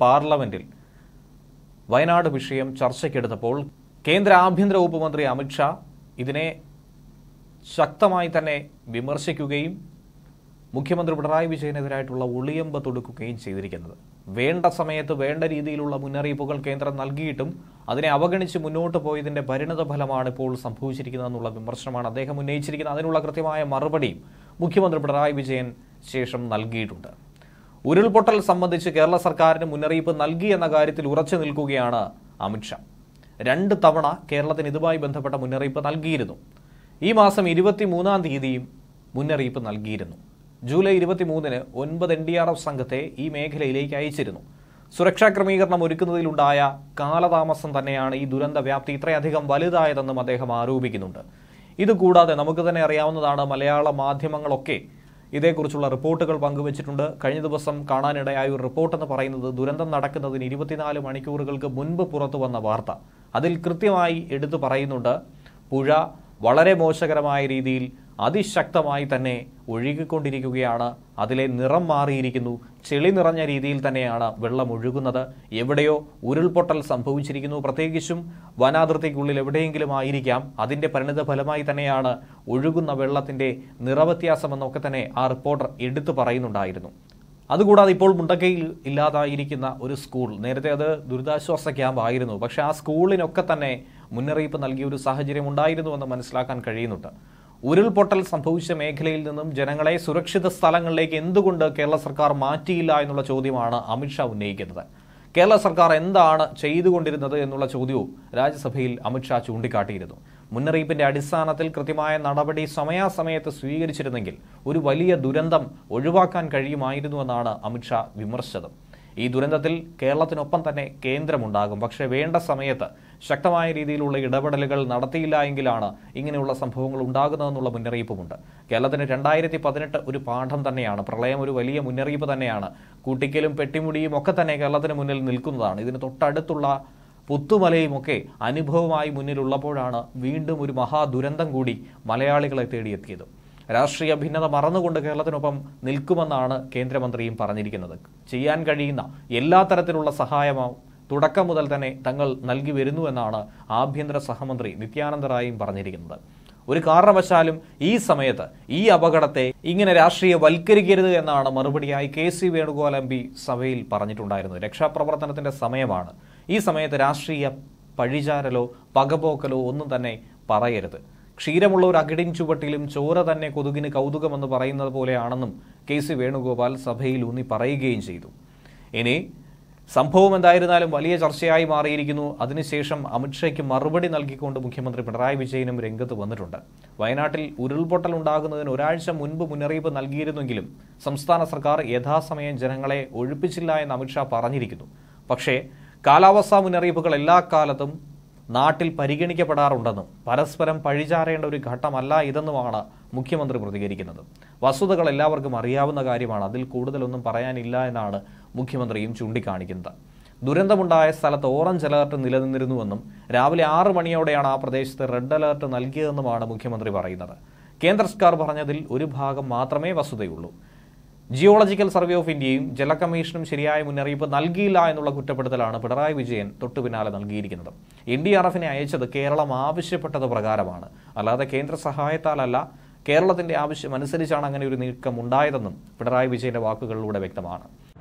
പാർലമെന്റിൽ വയനാട് വിഷയം ചർച്ചയ്ക്കെടുത്തപ്പോൾ കേന്ദ്ര ആഭ്യന്തര ഉപമന്ത്രി അമിത്ഷാ ഇതിനെ ശക്തമായി തന്നെ വിമർശിക്കുകയും മുഖ്യമന്ത്രി പിണറായി വിജയനെതിരായിട്ടുള്ള ഒളിയമ്പ് തൊടുക്കുകയും ചെയ്തിരിക്കുന്നത് വേണ്ട സമയത്ത് വേണ്ട രീതിയിലുള്ള മുന്നറിയിപ്പുകൾ കേന്ദ്രം നൽകിയിട്ടും അതിനെ അവഗണിച്ച് മുന്നോട്ട് പോയതിന്റെ പരിണിത ഫലമാണ് ഇപ്പോൾ സംഭവിച്ചിരിക്കുന്നതെന്നുള്ള വിമർശനമാണ് അദ്ദേഹം ഉന്നയിച്ചിരിക്കുന്നത് അതിനുള്ള കൃത്യമായ മറുപടിയും മുഖ്യമന്ത്രി പിണറായി വിജയൻ ശേഷം നൽകിയിട്ടുണ്ട് ഉരുൾപൊട്ടൽ സംബന്ധിച്ച് കേരള സർക്കാരിന് മുന്നറിയിപ്പ് നൽകി എന്ന കാര്യത്തിൽ ഉറച്ചു നിൽക്കുകയാണ് അമിത്ഷാ രണ്ട് തവണ കേരളത്തിന് ഇതുമായി ബന്ധപ്പെട്ട മുന്നറിയിപ്പ് നൽകിയിരുന്നു ഈ മാസം ഇരുപത്തിമൂന്നാം തീയതിയും മുന്നറിയിപ്പ് നൽകിയിരുന്നു ജൂലൈ ഇരുപത്തിമൂന്നിന് ഒൻപത് എൻ ഡി ആർ എഫ് സംഘത്തെ ഈ മേഖലയിലേക്ക് അയച്ചിരുന്നു സുരക്ഷാ ക്രമീകരണം ഒരുക്കുന്നതിലുണ്ടായ കാലതാമസം തന്നെയാണ് ഈ ദുരന്ത വ്യാപ്തി ഇത്രയധികം വലുതായതെന്നും അദ്ദേഹം ആരോപിക്കുന്നുണ്ട് ഇതുകൂടാതെ നമുക്ക് തന്നെ അറിയാവുന്നതാണ് മലയാള മാധ്യമങ്ങളൊക്കെ ഇതേക്കുറിച്ചുള്ള റിപ്പോർട്ടുകൾ പങ്കുവച്ചിട്ടുണ്ട് കഴിഞ്ഞ ദിവസം കാണാനിടയായ ഒരു റിപ്പോർട്ടെന്ന് പറയുന്നത് ദുരന്തം നടക്കുന്നതിന് ഇരുപത്തിനാല് മണിക്കൂറുകൾക്ക് മുൻപ് പുറത്തു വന്ന വാർത്ത അതിൽ കൃത്യമായി എടുത്തു പറയുന്നുണ്ട് പുഴ വളരെ മോശകരമായ രീതിയിൽ അതിശക്തമായി തന്നെ ഒഴുകിക്കൊണ്ടിരിക്കുകയാണ് അതിലെ നിറം മാറിയിരിക്കുന്നു ചെളി നിറഞ്ഞ രീതിയിൽ തന്നെയാണ് വെള്ളം ഒഴുകുന്നത് എവിടെയോ ഉരുൾപൊട്ടൽ സംഭവിച്ചിരിക്കുന്നു പ്രത്യേകിച്ചും വനാതിർത്തിക്കുള്ളിൽ എവിടെയെങ്കിലും ആയിരിക്കാം അതിൻ്റെ പരിണിത ഫലമായി തന്നെയാണ് ഒഴുകുന്ന വെള്ളത്തിൻ്റെ നിറവ്യത്യാസമെന്നൊക്കെ തന്നെ ആ റിപ്പോർട്ടർ എടുത്തു പറയുന്നുണ്ടായിരുന്നു അതുകൂടാതെ ഇപ്പോൾ മുണ്ടക്കയിൽ ഇല്ലാതായിരിക്കുന്ന ഒരു സ്കൂൾ നേരത്തെ അത് ദുരിതാശ്വാസ ക്യാമ്പായിരുന്നു ആയിരുന്നു പക്ഷേ ആ സ്കൂളിനൊക്കെ തന്നെ മുന്നറിയിപ്പ് നൽകിയ ഒരു സാഹചര്യം ഉണ്ടായിരുന്നുവെന്ന് മനസ്സിലാക്കാൻ കഴിയുന്നുണ്ട് ഉരുൾപൊട്ടൽ സംഭവിച്ച മേഖലയിൽ നിന്നും ജനങ്ങളെ സുരക്ഷിത സ്ഥലങ്ങളിലേക്ക് എന്തുകൊണ്ട് കേരള സർക്കാർ മാറ്റിയില്ല എന്നുള്ള ചോദ്യമാണ് അമിത്ഷാ ഉന്നയിക്കുന്നത് കേരള സർക്കാർ എന്താണ് ചെയ്തുകൊണ്ടിരുന്നത് എന്നുള്ള ചോദ്യവും രാജ്യസഭയിൽ അമിത്ഷാ ചൂണ്ടിക്കാട്ടിയിരുന്നു മുന്നറിയിപ്പിന്റെ അടിസ്ഥാനത്തിൽ കൃത്യമായ നടപടി സമയാസമയത്ത് സ്വീകരിച്ചിരുന്നെങ്കിൽ ഒരു വലിയ ദുരന്തം ഒഴിവാക്കാൻ കഴിയുമായിരുന്നുവെന്നാണ് അമിത്ഷാ വിമർശിച്ചത് ഈ ദുരന്തത്തിൽ കേരളത്തിനൊപ്പം തന്നെ കേന്ദ്രമുണ്ടാകും പക്ഷേ വേണ്ട സമയത്ത് ശക്തമായ രീതിയിലുള്ള ഇടപെടലുകൾ നടത്തിയില്ല എങ്കിലാണ് ഇങ്ങനെയുള്ള സംഭവങ്ങൾ ഉണ്ടാകുന്നതെന്നുള്ള മുന്നറിയിപ്പുമുണ്ട് കേരളത്തിന് രണ്ടായിരത്തി പതിനെട്ട് ഒരു പാഠം തന്നെയാണ് പ്രളയം ഒരു വലിയ മുന്നറിയിപ്പ് തന്നെയാണ് കൂട്ടിക്കലും പെട്ടിമുടിയും ഒക്കെ തന്നെ കേരളത്തിന് മുന്നിൽ നിൽക്കുന്നതാണ് ഇതിന് തൊട്ടടുത്തുള്ള ഒക്കെ അനുഭവമായി മുന്നിലുള്ളപ്പോഴാണ് വീണ്ടും ഒരു മഹാദുരന്തം കൂടി മലയാളികളെ തേടിയെത്തിയത് രാഷ്ട്രീയ ഭിന്നത മറന്നുകൊണ്ട് കേരളത്തിനൊപ്പം നിൽക്കുമെന്നാണ് കേന്ദ്രമന്ത്രിയും പറഞ്ഞിരിക്കുന്നത് ചെയ്യാൻ കഴിയുന്ന എല്ലാ തരത്തിലുള്ള സഹായമാവും തുടക്കം മുതൽ തന്നെ തങ്ങൾ നൽകി വരുന്നുവെന്നാണ് ആഭ്യന്തര സഹമന്ത്രി നിത്യാനന്ദ റായും പറഞ്ഞിരിക്കുന്നത് ഒരു കാരണവശാലും ഈ സമയത്ത് ഈ അപകടത്തെ ഇങ്ങനെ രാഷ്ട്രീയ വൽക്കരിക്കരുത് എന്നാണ് മറുപടിയായി K C Venugopal M P സഭയിൽ പറഞ്ഞിട്ടുണ്ടായിരുന്നത് രക്ഷാപ്രവർത്തനത്തിന്റെ സമയമാണ് ഈ സമയത്ത് രാഷ്ട്രീയ പഴിചാരലോ പകപോക്കലോ ഒന്നും തന്നെ പറയരുത് ക്ഷീരമുള്ള ഒരു അകിടിൻ ചുവട്ടിലും ചോര തന്നെ കൊതുകിന് കൗതുകമെന്ന് പറയുന്നത് പോലെയാണെന്നും കെ സി വേണുഗോപാൽ സഭയിൽ ഊന്നി പറയുകയും ചെയ്തു ഇനി സംഭവം എന്തായിരുന്നാലും വലിയ ചർച്ചയായി മാറിയിരിക്കുന്നു അതിനുശേഷം അമിത്ഷായ്ക്ക് മറുപടി നൽകിക്കൊണ്ട് മുഖ്യമന്ത്രി പിണറായി വിജയനും രംഗത്ത് വന്നിട്ടുണ്ട് വയനാട്ടിൽ ഉരുൾപൊട്ടൽ ഉണ്ടാകുന്നതിന് ഒരാഴ്ച മുൻപ് മുന്നറിയിപ്പ് നൽകിയിരുന്നെങ്കിലും സംസ്ഥാന സർക്കാർ യഥാസമയം ജനങ്ങളെ ഒഴിപ്പിച്ചില്ല എന്ന് അമിത്ഷാ പറഞ്ഞിരിക്കുന്നു പക്ഷേ കാലാവസ്ഥാ മുന്നറിയിപ്പുകൾ എല്ലാ കാലത്തും നാട്ടിൽ പരിഗണിക്കപ്പെടാറുണ്ടെന്നും പരസ്പരം പഴിചാരേണ്ട ഒരു ഘട്ടമല്ല ഇതെന്നുമാണ് മുഖ്യമന്ത്രി പ്രതികരിക്കുന്നത് വസ്തുതകൾ എല്ലാവർക്കും അറിയാവുന്ന കാര്യമാണ് അതിൽ കൂടുതലൊന്നും പറയാനില്ല എന്നാണ് മുഖ്യമന്ത്രിയും ചൂണ്ടിക്കാണിക്കുന്നത് ദുരന്തമുണ്ടായ സ്ഥലത്ത് ഓറഞ്ച് അലേർട്ട് നിലനിന്നിരുന്നുവെന്നും രാവിലെ ആറ് മണിയോടെയാണ് ആ പ്രദേശത്ത് റെഡ് അലേർട്ട് നൽകിയതെന്നുമാണ് മുഖ്യമന്ത്രി പറയുന്നത് കേന്ദ്ര സർക്കാർ പറഞ്ഞതിൽ ഒരു ഭാഗം മാത്രമേ വസ്തുതയുള്ളൂ ജിയോളജിക്കൽ സർവേ ഓഫ് ഇന്ത്യയും ജല കമ്മീഷനും ശരിയായ മുന്നറിയിപ്പ് നൽകിയില്ല എന്നുള്ള കുറ്റപ്പെടുത്തലാണ് പിണറായി വിജയൻ തൊട്ടു പിന്നാലെ നൽകിയിരിക്കുന്നത് എൻ ഡി ആർ എഫിനെ അയച്ചത് കേരളം ആവശ്യപ്പെട്ടത് പ്രകാരമാണ് അല്ലാതെ കേന്ദ്ര സഹായത്താലല്ല കേരളത്തിന്റെ ആവശ്യം അനുസരിച്ചാണ് അങ്ങനെ ഒരു നീക്കം ഉണ്ടായതെന്നും പിണറായി വിജയന്റെ വാക്കുകളിലൂടെ വ്യക്തമാണ്